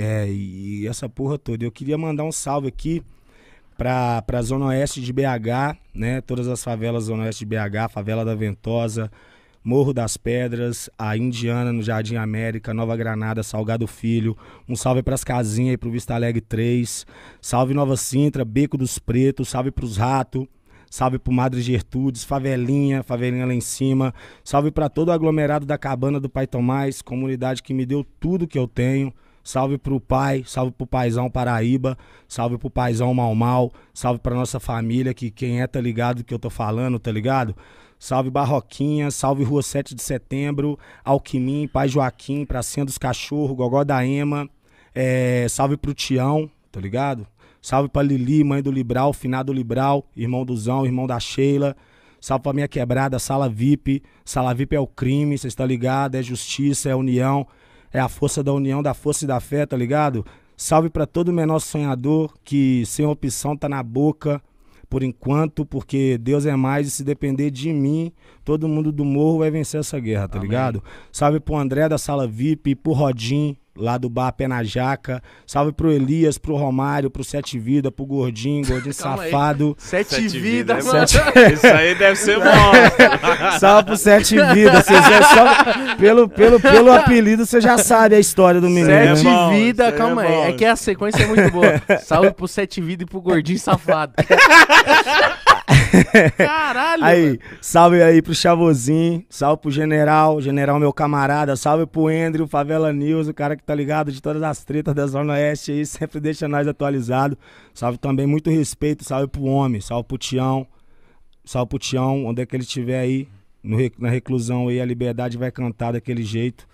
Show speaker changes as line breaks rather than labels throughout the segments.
É, e essa porra toda. Eu queria mandar um salve aqui pra, pra Zona Oeste de BH, né? Todas as favelas Zona Oeste de BH, Favela da Ventosa, Morro das Pedras, a Indiana no Jardim América, Nova Granada, Salgado Filho. Um salve para as casinhas e pro Vista Alegre 3. Salve Nova Sintra, Beco dos Pretos, salve pros ratos. Salve pro Madre Gertudes, Favelinha, Favelinha lá em cima. Salve para todo o aglomerado da Cabana do Pai Tomás, comunidade que me deu tudo que eu tenho. Salve pro pai, salve pro paizão Paraíba, salve pro paizão Mal Mal, salve pra nossa família, que quem é tá ligado que eu tô falando, tá ligado? Salve Barroquinha, salve Rua 7 de Setembro, Alquimim, Pai Joaquim, Pracinha dos Cachorros, Gogó da Ema, é, salve pro Tião, tá ligado? Salve pra Lili, mãe do Libral, finado Libral, irmão do Zão, irmão da Sheila, Salve pra minha quebrada, Sala VIP. Sala VIP é o crime, vocês estão tá ligados? É justiça, é união. É a força da união, da força e da fé, tá ligado? Salve para todo menor sonhador que sem opção tá na boca por enquanto, porque Deus é mais e se depender de mim, todo mundo do morro vai vencer essa guerra, tá Amém. ligado? Salve pro André da sala VIP, pro Rodim, lá do bar Pé na Jaca. Salve pro Elias, pro Romário, pro Sete Vida, pro Gordinho, Gordinho Safado. Sete, Sete, Vida, vida mano. Isso aí deve ser bom. Salve pro Sete Vida. Cês é só... pelo, pelo, pelo apelido, você já sabe a história do menino. Sete né? é Vida, calma é aí. É que a sequência é muito boa. Salve pro Sete Vida e pro Gordinho Safado. Caralho! aí, mano. salve aí pro Chavozinho, salve pro General, General meu camarada, salve pro Andrew, Favela News, o cara que tá ligado de todas as tretas da Zona Oeste aí, sempre deixa nós atualizado. Salve também, muito respeito, salve pro Homem, salve pro Tião, salve pro Tião, onde é que ele estiver aí, no, na reclusão aí, a liberdade vai cantar daquele jeito.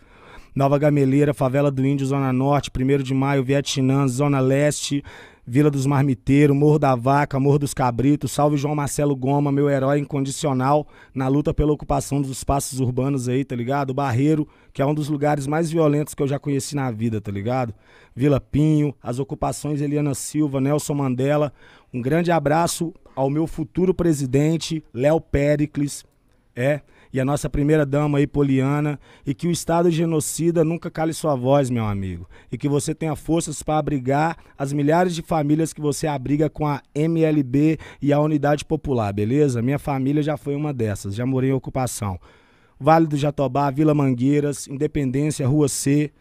Nova Gameleira, Favela do Índio, Zona Norte, 1 de Maio, Vietnã, Zona Leste, Vila dos Marmiteiros, Morro da Vaca, Morro dos Cabritos, salve João Marcelo Goma, meu herói incondicional na luta pela ocupação dos espaços urbanos aí, tá ligado? Barreiro, que é um dos lugares mais violentos que eu já conheci na vida, tá ligado? Vila Pinho, as ocupações Eliana Silva, Nelson Mandela. Um grande abraço ao meu futuro presidente, Léo Pericles. É, e a nossa primeira dama aí, Poliana, e que o Estado genocida nunca cale sua voz, meu amigo, e que você tenha forças para abrigar as milhares de famílias que você abriga com a MLB e a Unidade Popular, beleza? Minha família já foi uma dessas, já morei em ocupação. Vale do Jatobá, Vila Mangueiras, Independência, Rua C,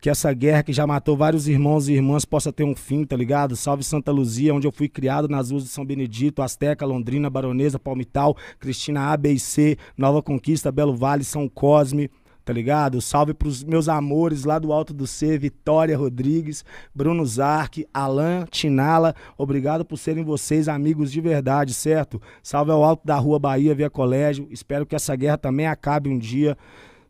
que essa guerra que já matou vários irmãos e irmãs possa ter um fim, tá ligado? Salve Santa Luzia, onde eu fui criado, nas ruas de São Benedito, Azteca, Londrina, Baronesa, Palmital, Cristina A, B e C, Nova Conquista, Belo Vale, São Cosme, tá ligado? Salve pros meus amores lá do Alto do C, Vitória Rodrigues, Bruno Zark, Alan Tinala, obrigado por serem vocês amigos de verdade, certo? Salve ao Alto da Rua Bahia, Via Colégio, espero que essa guerra também acabe um dia.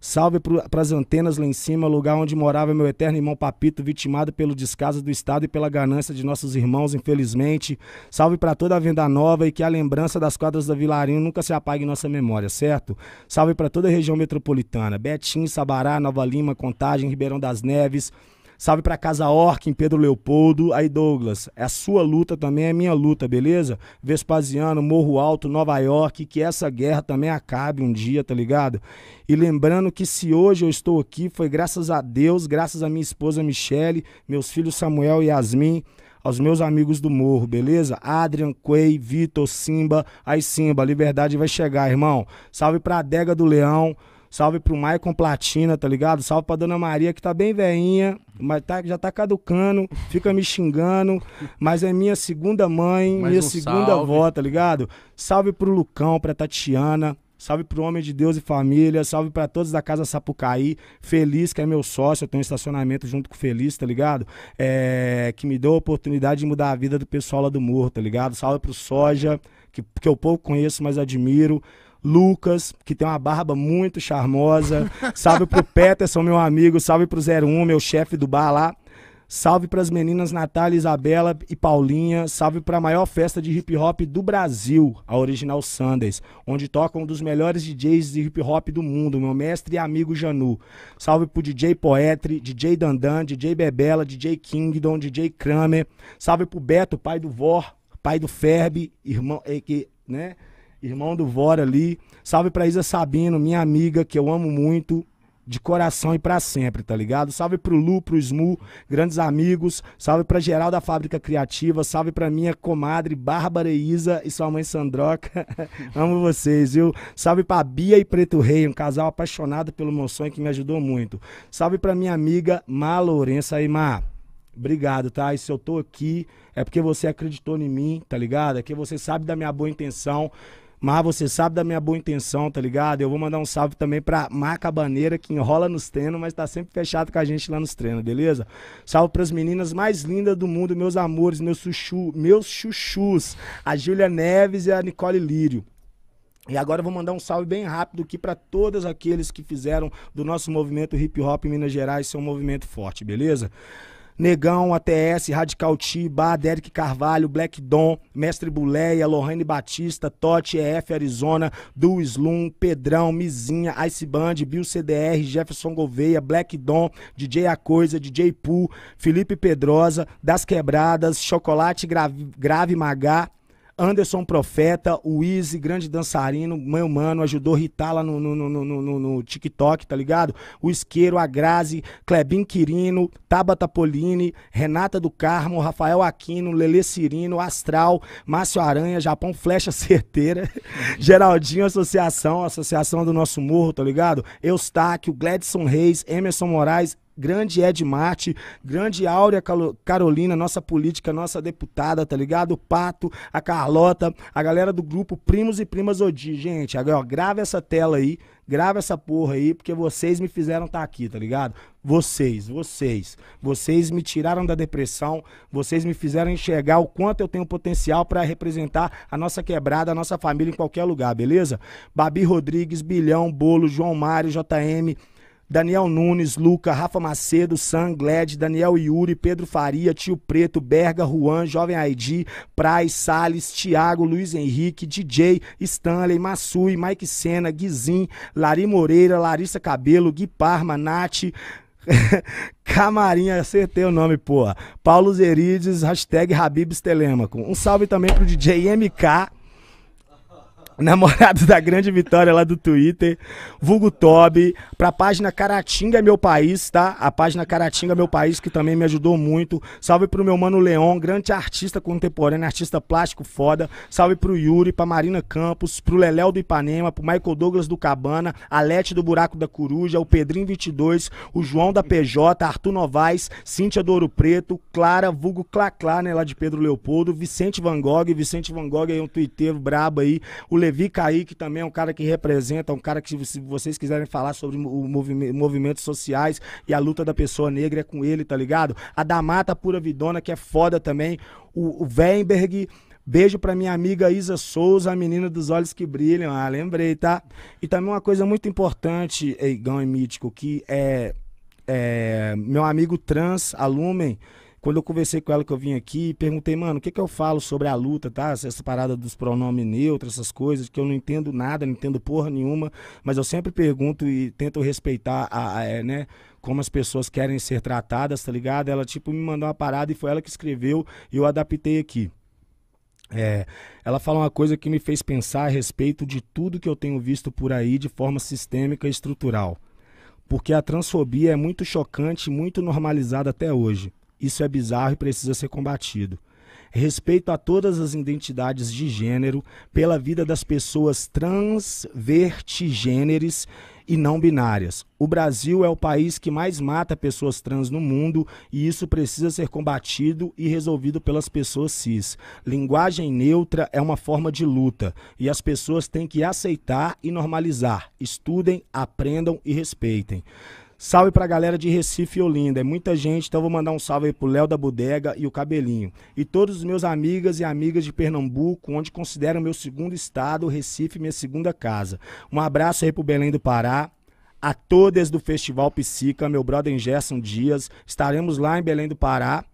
Salve para as antenas lá em cima, lugar onde morava meu eterno irmão Papito, vitimado pelo descaso do Estado e pela ganância de nossos irmãos, infelizmente. Salve para toda a Venda Nova e que a lembrança das quadras da Vilarinho nunca se apague em nossa memória, certo? Salve para toda a região metropolitana, Betim, Sabará, Nova Lima, Contagem, Ribeirão das Neves, Salve pra Casa Orc, em Pedro Leopoldo. Aí, Douglas, é a sua luta também, é minha luta, beleza? Vespasiano, Morro Alto, Nova York, que essa guerra também acabe um dia, tá ligado? E lembrando que se hoje eu estou aqui foi graças a Deus, graças a minha esposa Michele, meus filhos Samuel e Yasmin aos meus amigos do morro, beleza? Adrian, Quay, Vitor, Simba, aí Simba, a liberdade vai chegar, irmão. Salve pra adega do Leão. Salve pro Maicon Platina, tá ligado? Salve pra Dona Maria, que tá bem veinha, mas tá, já tá caducando, fica me xingando, mas é minha segunda mãe, Mais minha um segunda salve. avó, tá ligado? Salve pro Lucão, pra Tatiana, Salve pro homem de Deus e família, salve para todos da Casa Sapucaí, Feliz, que é meu sócio, eu tenho um estacionamento junto com o Feliz, tá ligado? É, que me deu a oportunidade de mudar a vida do pessoal lá do morro, tá ligado? Salve pro Soja, que, que eu pouco conheço, mas admiro. Lucas, que tem uma barba muito charmosa. Salve pro Peterson, meu amigo. Salve pro 01, meu chefe do bar lá. Salve para as meninas Natália, Isabela e Paulinha. Salve para a maior festa de hip hop do Brasil, a Original Sundays, onde tocam um dos melhores DJs de hip hop do mundo, meu mestre e amigo Janu. Salve pro DJ Poetri, DJ Dandan, DJ Bebela, DJ Kingdom, DJ Kramer. Salve pro Beto, pai do Vor, pai do Ferb, irmão, é que, né? irmão do Vora ali. Salve pra Isa Sabino, minha amiga, que eu amo muito. De coração e para sempre, tá ligado? Salve pro Lu, pro Smu, grandes amigos. Salve pra geral da Fábrica Criativa. Salve pra minha comadre Bárbara e Isa e sua mãe Sandroca. amo vocês, viu? Salve pra Bia e Preto Rei, um casal apaixonado pelo meu sonho que me ajudou muito. Salve pra minha amiga Má Lourença aí, Má. Obrigado, tá? E se eu tô aqui, é porque você acreditou em mim, tá ligado? É que você sabe da minha boa intenção. Mas você sabe da minha boa intenção, tá ligado? Eu vou mandar um salve também pra Maca Baneira, que enrola nos treinos, mas tá sempre fechado com a gente lá nos treinos, beleza? Salve pras meninas mais lindas do mundo, meus amores, meus, chuchu, meus chuchus, a Júlia Neves e a Nicole Lírio. E agora eu vou mandar um salve bem rápido aqui para todos aqueles que fizeram do nosso movimento hip hop em Minas Gerais ser um movimento forte, beleza? Negão, ATS, Radical Tiba Bar, Derek Carvalho, Black Dom, Mestre Buleia, Lorraine Batista, Totti, EF Arizona, Du Slum, Pedrão, Mizinha, Ice Band, Bill CDR, Jefferson Gouveia, Black Dom, DJ A Coisa, DJ Poo, Felipe Pedrosa, Das Quebradas, Chocolate Grave, Grave Magá, Anderson Profeta, o Easy, grande dançarino, mãe humano ajudou Ritala lá no, no, no, no, no TikTok, tá ligado? O Isqueiro, a Grazi, Klebin Quirino, Tabata Polini, Renata do Carmo, Rafael Aquino, Lele Cirino, Astral, Márcio Aranha, Japão Flecha Certeira, Geraldinho Associação, Associação do Nosso Morro, tá ligado? Eustáquio, Gladson Reis, Emerson Moraes, grande Ed Marte, grande Áurea Carolina, nossa política, nossa deputada, tá ligado? O Pato, a Carlota, a galera do grupo Primos e Primas Odi. Gente, agora, ó, grava essa tela aí, grava essa porra aí, porque vocês me fizeram estar tá aqui, tá ligado? Vocês, vocês. Vocês me tiraram da depressão, vocês me fizeram enxergar o quanto eu tenho potencial para representar a nossa quebrada, a nossa família em qualquer lugar, beleza? Babi Rodrigues, Bilhão, Bolo, João Mário, JM, Daniel Nunes, Luca, Rafa Macedo, Sam, Gled, Daniel Yuri, Pedro Faria, Tio Preto, Berga, Juan, Jovem Aidi, Praz, Sales, Thiago, Luiz Henrique, DJ, Stanley, Massui, Mike Sena, Guizim, Lari Moreira, Larissa Cabelo, Gui Parma, Nath, Camarinha, acertei o nome, porra. Paulo Zerides, hashtag Habibs Telemaco. Um salve também pro DJ MK namorado da grande vitória lá do Twitter, vulgo Toby, pra página Caratinga Meu País, tá? A página Caratinga Meu País, que também me ajudou muito. Salve pro meu mano Leon, grande artista contemporâneo, artista plástico foda. Salve pro Yuri, pra Marina Campos, pro Leléu do Ipanema, pro Michael Douglas do Cabana, a Lete do Buraco da Coruja, o Pedrinho 22, o João da PJ, Arthur Novaes, Cíntia do Ouro Preto, Clara, vulgo Claclá, né, lá de Pedro Leopoldo, Vicente Van Gogh, Vicente Van Gogh aí é um Twitter brabo aí, o Le Levi Kaique também é um cara que representa, um cara que, se vocês quiserem falar sobre o movimento, movimentos sociais e a luta da pessoa negra, é com ele, tá ligado? A Damata Pura Vidona, que é foda também. O, o Weinberg. Beijo pra minha amiga Isa Souza, a menina dos olhos que brilham. Ah, lembrei, tá? E também uma coisa muito importante, Eigão e Mítico, que é, é meu amigo trans, alumen, quando eu conversei com ela que eu vim aqui, perguntei, mano, o que, que eu falo sobre a luta, tá? Essa parada dos pronomes neutros, essas coisas, que eu não entendo nada, não entendo porra nenhuma, mas eu sempre pergunto e tento respeitar a, a é, né? como as pessoas querem ser tratadas, tá ligado? Ela, tipo, me mandou uma parada e foi ela que escreveu e eu adaptei aqui. É, ela fala uma coisa que me fez pensar a respeito de tudo que eu tenho visto por aí de forma sistêmica e estrutural. Porque a transfobia é muito chocante, muito normalizada até hoje. Isso é bizarro e precisa ser combatido. Respeito a todas as identidades de gênero pela vida das pessoas trans, vertigêneres e não binárias. O Brasil é o país que mais mata pessoas trans no mundo e isso precisa ser combatido e resolvido pelas pessoas cis. Linguagem neutra é uma forma de luta e as pessoas têm que aceitar e normalizar. Estudem, aprendam e respeitem. Salve pra galera de Recife e Olinda. É muita gente, então vou mandar um salve aí pro Léo da Bodega e o Cabelinho. E todos os meus amigas e amigas de Pernambuco, onde considero meu segundo estado, Recife, minha segunda casa. Um abraço aí pro Belém do Pará. A todas do Festival Psica, meu brother Gerson Dias. Estaremos lá em Belém do Pará,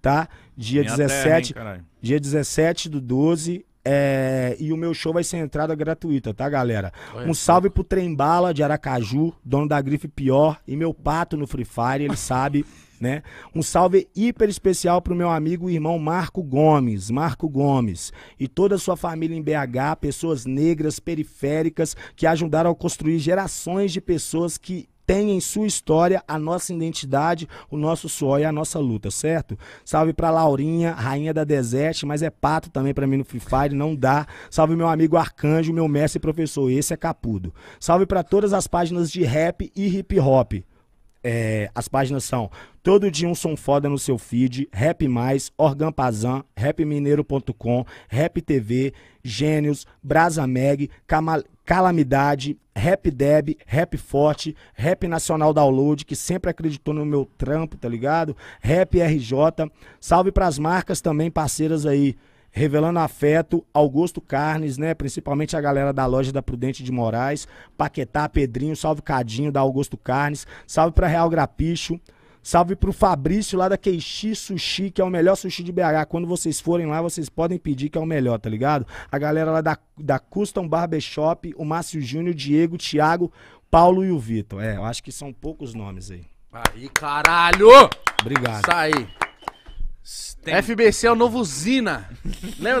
tá? Dia Minha 17. Terra, hein, dia 17 do 12 é, e o meu show vai ser entrada gratuita, tá, galera? Um salve pro Trembala de Aracaju, dono da grife pior, e meu pato no Free Fire, ele sabe, né? Um salve hiper especial pro meu amigo e irmão Marco Gomes, Marco Gomes, e toda a sua família em BH, pessoas negras, periféricas, que ajudaram a construir gerações de pessoas que tem em sua história a nossa identidade, o nosso suor e a nossa luta, certo? Salve pra Laurinha, rainha da Deserte, mas é pato também pra mim no Free Fire, não dá. Salve meu amigo Arcanjo, meu mestre e professor, esse é capudo. Salve para todas as páginas de rap e hip hop. É, as páginas são Todo dia um som foda no seu feed, Rap Mais, Organpazan, rapmineiro.com, Rap TV, Gênios, Brasa Mag, Camal Calamidade, Rap Deb, Rap Forte, Rap Nacional Download, que sempre acreditou no meu trampo, tá ligado? Rap RJ. Salve pras marcas também, parceiras aí. Revelando Afeto, Augusto Carnes, né? Principalmente a galera da loja da Prudente de Moraes, Paquetá, Pedrinho, salve Cadinho da Augusto Carnes, salve para Real Grapicho, Salve pro Fabrício lá da Queixi Sushi, que é o melhor sushi de BH. Quando vocês forem lá, vocês podem pedir que é o melhor, tá ligado? A galera lá da, da Custom Barbershop, o Márcio Júnior, o Diego, o Thiago, Paulo e o Vitor. É, eu acho que são poucos nomes aí. Aí, caralho! Obrigado. Sai. Tem... FBC é o novo Zina. Lembra do